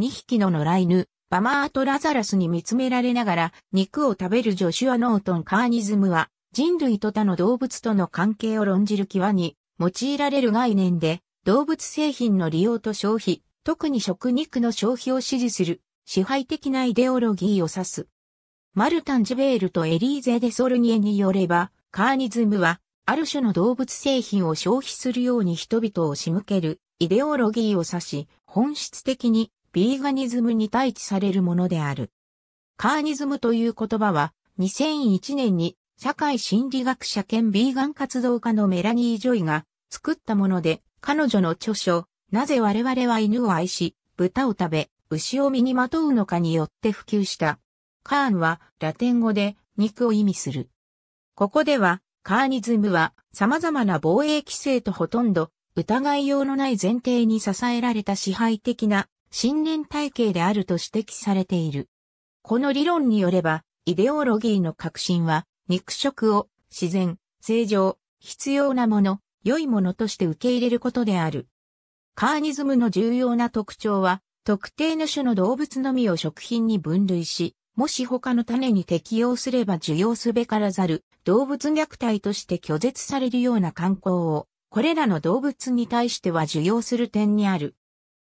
2匹の野良犬、バマートラザラスに見つめられながら肉を食べるジョシュア・ノートン・カーニズムは人類と他の動物との関係を論じる際に用いられる概念で動物製品の利用と消費、特に食肉の消費を支持する支配的なイデオロギーを指す。マルタン・ジベールとエリーゼ・デ・ソルニエによれば、カーニズムは、ある種の動物製品を消費するように人々を仕向けるイデオロギーを指し、本質的にビーガニズムに対置されるものである。カーニズムという言葉は、2001年に社会心理学者兼ビーガン活動家のメラニー・ジョイが作ったもので、彼女の著書、なぜ我々は犬を愛し、豚を食べ、牛を身にまとうのかによって普及した。カーンはラテン語で肉を意味する。ここでは、カーニズムは様々な防衛規制とほとんど疑いようのない前提に支えられた支配的な信念体系であると指摘されている。この理論によれば、イデオロギーの革新は、肉食を自然、正常、必要なもの、良いものとして受け入れることである。カーニズムの重要な特徴は、特定の種の動物のみを食品に分類し、もし他の種に適用すれば受容すべからざる動物虐待として拒絶されるような慣行を、これらの動物に対しては受容する点にある。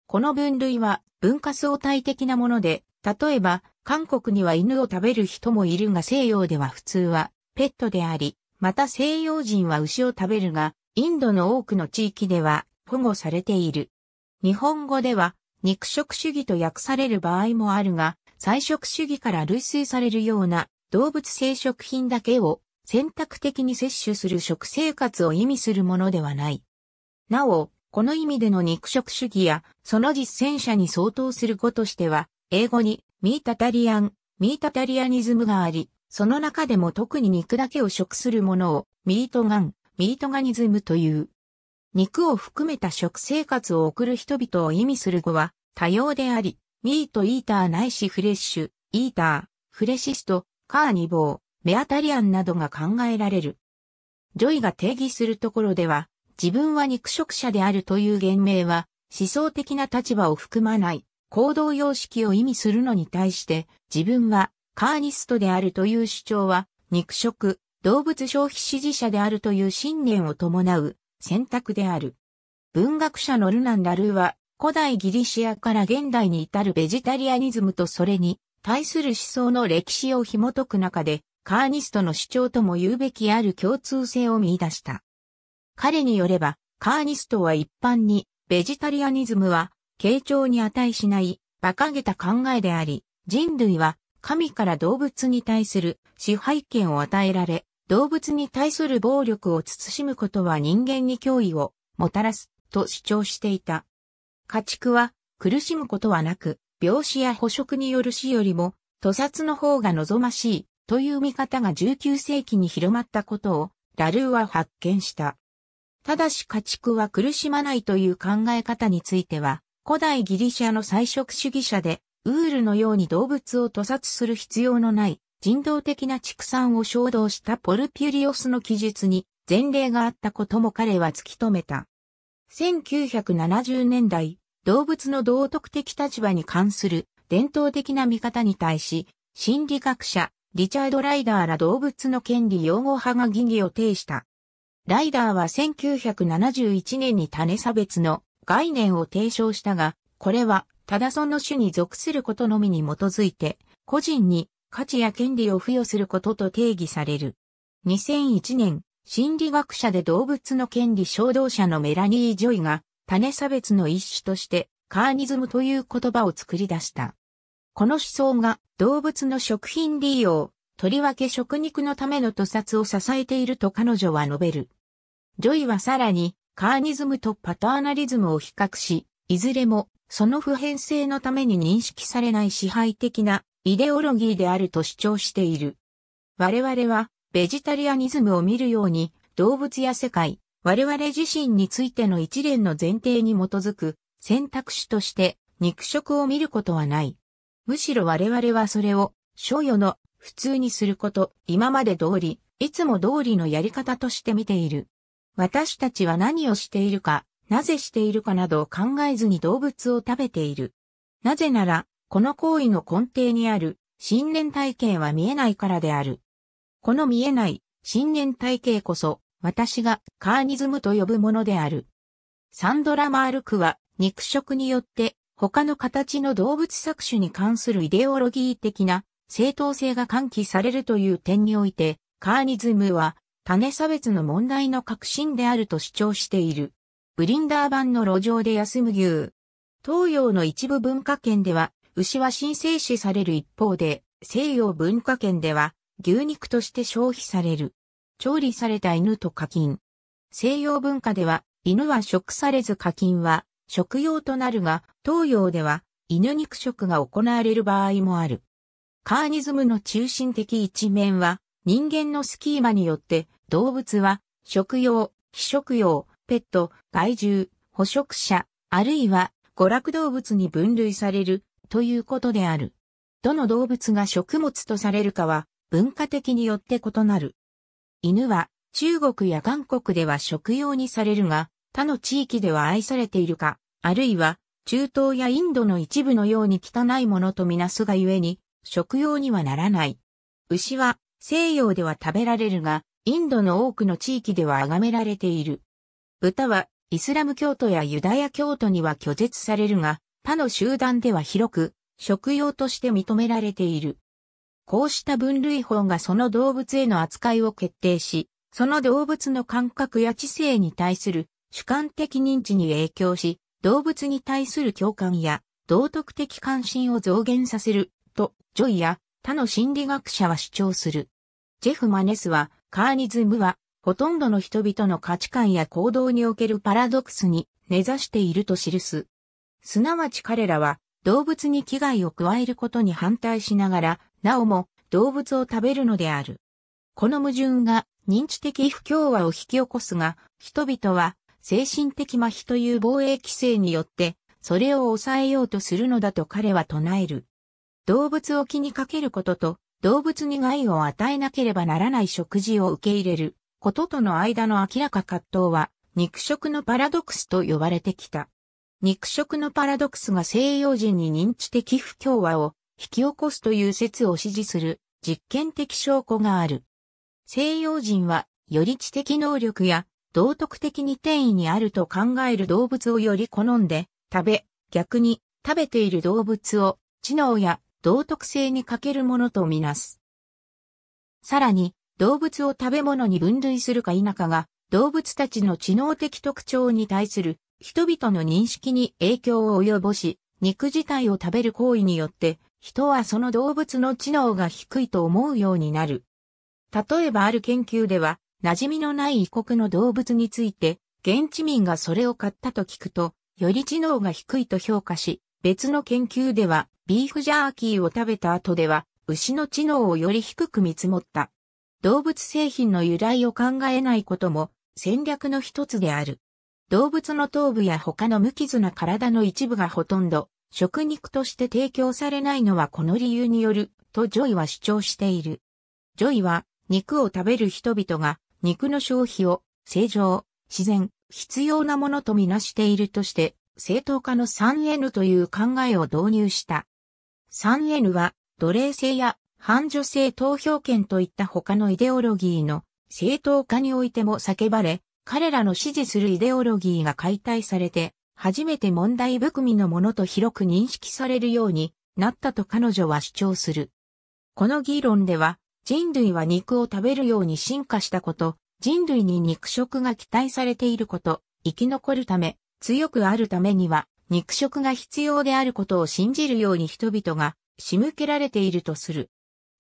この分類は文化相対的なもので、例えば、韓国には犬を食べる人もいるが西洋では普通はペットであり、また西洋人は牛を食べるが、インドの多くの地域では保護されている。日本語では肉食主義と訳される場合もあるが、菜食主義から類推されるような動物性食品だけを選択的に摂取する食生活を意味するものではない。なお、この意味での肉食主義や、その実践者に相当する語としては、英語にミータタリアン、ミータタリアニズムがあり、その中でも特に肉だけを食するものをミートガン、ミートガニズムという。肉を含めた食生活を送る人々を意味する語は多様であり、ミートイーターないしフレッシュ、イーター、フレシスト、カーニボー、メアタリアンなどが考えられる。ジョイが定義するところでは、自分は肉食者であるという言明は、思想的な立場を含まない行動様式を意味するのに対して、自分はカーニストであるという主張は、肉食、動物消費支持者であるという信念を伴う選択である。文学者のルナン・ラルーは、古代ギリシアから現代に至るベジタリアニズムとそれに対する思想の歴史を紐解く中で、カーニストの主張とも言うべきある共通性を見出した。彼によれば、カーニストは一般に、ベジタリアニズムは、傾聴に値しない、馬鹿げた考えであり、人類は、神から動物に対する支配権を与えられ、動物に対する暴力を慎むことは人間に脅威をもたらすと主張していた。家畜は苦しむことはなく、病死や捕食による死よりも、屠殺の方が望ましいという見方が19世紀に広まったことをラルーは発見した。ただし家畜は苦しまないという考え方については、古代ギリシャの菜食主義者で、ウールのように動物を屠殺する必要のない人道的な畜産を衝動したポルピュリオスの記述に前例があったことも彼は突き止めた。1970年代、動物の道徳的立場に関する伝統的な見方に対し、心理学者、リチャード・ライダーら動物の権利擁護派が疑義を呈した。ライダーは1971年に種差別の概念を提唱したが、これは、ただその種に属することのみに基づいて、個人に価値や権利を付与することと定義される。2001年、心理学者で動物の権利衝動者のメラニー・ジョイが、種差別の一種として、カーニズムという言葉を作り出した。この思想が動物の食品利用、とりわけ食肉のための屠殺を支えていると彼女は述べる。ジョイはさらに、カーニズムとパターナリズムを比較し、いずれも、その普遍性のために認識されない支配的なイデオロギーであると主張している。我々は、ベジタリアニズムを見るように、動物や世界、我々自身についての一連の前提に基づく選択肢として肉食を見ることはない。むしろ我々はそれを、所与の普通にすること、今まで通り、いつも通りのやり方として見ている。私たちは何をしているか、なぜしているかなどを考えずに動物を食べている。なぜなら、この行為の根底にある信念体系は見えないからである。この見えない信念体系こそ、私がカーニズムと呼ぶものである。サンドラ・マールクは肉食によって他の形の動物搾取に関するイデオロギー的な正当性が喚起されるという点において、カーニズムは種差別の問題の核心であると主張している。ブリンダー版の路上で休む牛。東洋の一部文化圏では、牛は神聖視される一方で、西洋文化圏では、牛肉として消費される。調理された犬と課金。西洋文化では、犬は食されず課金は、食用となるが、東洋では、犬肉食が行われる場合もある。カーニズムの中心的一面は、人間のスキーマによって動物は、食用、非食用、ペット、害獣、捕食者、あるいは娯楽動物に分類されるということである。どの動物が食物とされるかは文化的によって異なる。犬は中国や韓国では食用にされるが、他の地域では愛されているか、あるいは中東やインドの一部のように汚いものとみなすがゆえに、食用にはならない。牛は西洋では食べられるが、インドの多くの地域では崇められている。豚は、イスラム教徒やユダヤ教徒には拒絶されるが、他の集団では広く、食用として認められている。こうした分類法がその動物への扱いを決定し、その動物の感覚や知性に対する主観的認知に影響し、動物に対する共感や道徳的関心を増減させると、ジョイや他の心理学者は主張する。ジェフ・マネスはカーニズムは、ほとんどの人々の価値観や行動におけるパラドックスに根ざしていると記す。すなわち彼らは、動物に危害を加えることに反対しながら、なおも動物を食べるのである。この矛盾が認知的不協和を引き起こすが、人々は精神的麻痺という防衛規制によって、それを抑えようとするのだと彼は唱える。動物を気にかけることと動物に害を与えなければならない食事を受け入れることとの間の明らか葛藤は肉食のパラドクスと呼ばれてきた。肉食のパラドクスが西洋人に認知的不協和を引き起こすという説を支持する実験的証拠がある。西洋人はより知的能力や道徳的に転移にあると考える動物をより好んで食べ、逆に食べている動物を知能や道徳性に欠けるものとみなす。さらに、動物を食べ物に分類するか否かが、動物たちの知能的特徴に対する人々の認識に影響を及ぼし、肉自体を食べる行為によって、人はその動物の知能が低いと思うようになる。例えばある研究では、馴染みのない異国の動物について、現地民がそれを買ったと聞くと、より知能が低いと評価し、別の研究では、ビーフジャーキーを食べた後では、牛の知能をより低く見積もった。動物製品の由来を考えないことも戦略の一つである。動物の頭部や他の無傷な体の一部がほとんど食肉として提供されないのはこの理由によるとジョイは主張している。ジョイは肉を食べる人々が肉の消費を正常、自然、必要なものとみなしているとして正当化の 3N という考えを導入した。3N は、奴隷制や反女性投票権といった他のイデオロギーの正当化においても叫ばれ、彼らの支持するイデオロギーが解体されて、初めて問題含みのものと広く認識されるようになったと彼女は主張する。この議論では、人類は肉を食べるように進化したこと、人類に肉食が期待されていること、生き残るため、強くあるためには、肉食が必要であることを信じるように人々が仕向けられているとする。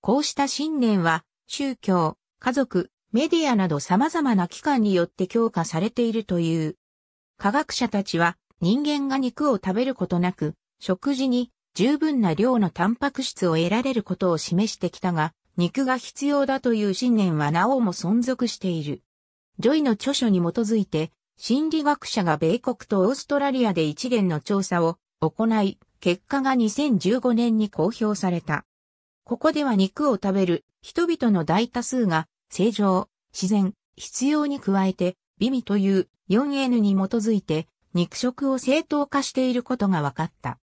こうした信念は、宗教、家族、メディアなど様々な機関によって強化されているという。科学者たちは人間が肉を食べることなく、食事に十分な量のタンパク質を得られることを示してきたが、肉が必要だという信念はなおも存続している。ジョイの著書に基づいて、心理学者が米国とオーストラリアで一連の調査を行い、結果が2015年に公表された。ここでは肉を食べる人々の大多数が正常、自然、必要に加えて美味という 4N に基づいて肉食を正当化していることが分かった。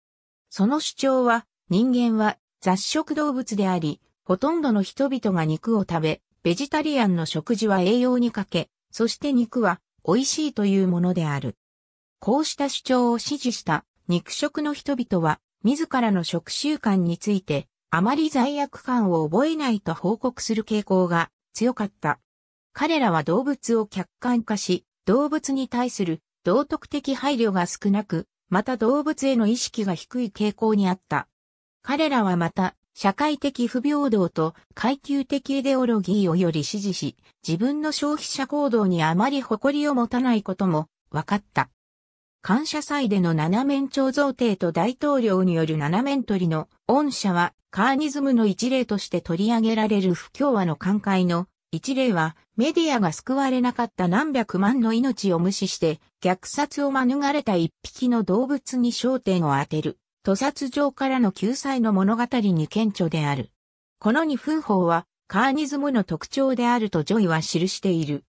その主張は人間は雑食動物であり、ほとんどの人々が肉を食べ、ベジタリアンの食事は栄養にかけ、そして肉は美味しいというものである。こうした主張を支持した肉食の人々は自らの食習慣についてあまり罪悪感を覚えないと報告する傾向が強かった。彼らは動物を客観化し、動物に対する道徳的配慮が少なく、また動物への意識が低い傾向にあった。彼らはまた社会的不平等と階級的イデオロギーをより支持し、自分の消費者行動にあまり誇りを持たないことも分かった。感謝祭での七面鳥贈呈と大統領による七面鳥の恩赦はカーニズムの一例として取り上げられる不協和の寛解の一例はメディアが救われなかった何百万の命を無視して虐殺を免れた一匹の動物に焦点を当てる。屠殺場からの救済の物語に顕著である。この二風法はカーニズムの特徴であるとジョイは記している。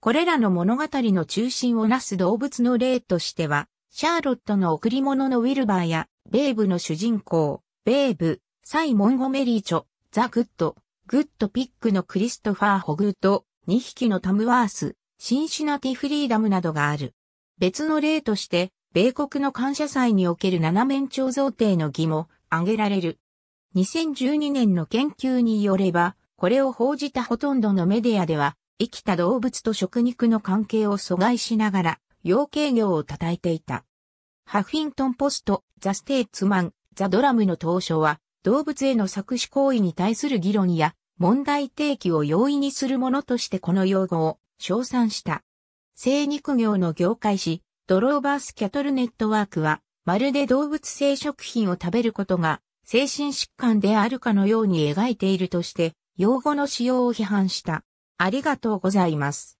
これらの物語の中心をなす動物の例としては、シャーロットの贈り物のウィルバーや、ベーブの主人公、ベーブ、サイ・モンゴメリーチョ、ザ・グッド、グッド・ピックのクリストファー・ホグート、2匹のタムワース、シンシナティ・フリーダムなどがある。別の例として、米国の感謝祭における七面鳥贈呈の儀も挙げられる。2012年の研究によれば、これを報じたほとんどのメディアでは、生きた動物と食肉の関係を阻害しながら、養鶏業を称えていた。ハフィントンポスト、ザ・ステーツマン、ザ・ドラムの当初は、動物への作詞行為に対する議論や、問題提起を容易にするものとしてこの用語を称賛した。生肉業の業界誌、ドローバースキャトルネットワークは、まるで動物性食品を食べることが、精神疾患であるかのように描いているとして、用語の使用を批判した。ありがとうございます。